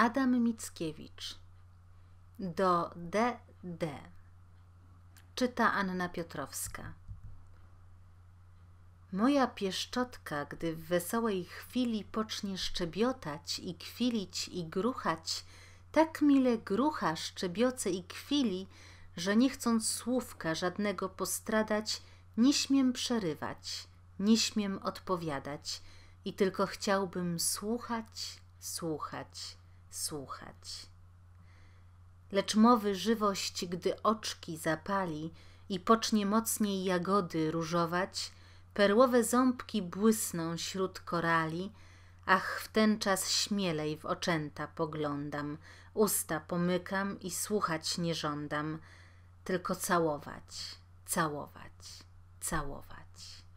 Adam Mickiewicz do DD czyta Anna Piotrowska. Moja pieszczotka, gdy w wesołej chwili pocznie szczebiotać i kwilić i gruchać, tak mile grucha, szczebioce i kwili, że nie chcąc słówka żadnego postradać, nie śmiem przerywać, nie śmiem odpowiadać i tylko chciałbym słuchać, słuchać słuchać. Lecz mowy żywość, gdy oczki zapali i pocznie mocniej jagody różować, perłowe ząbki błysną śród korali, ach, w ten czas śmielej w oczęta poglądam, usta pomykam i słuchać nie żądam, tylko całować, całować, całować.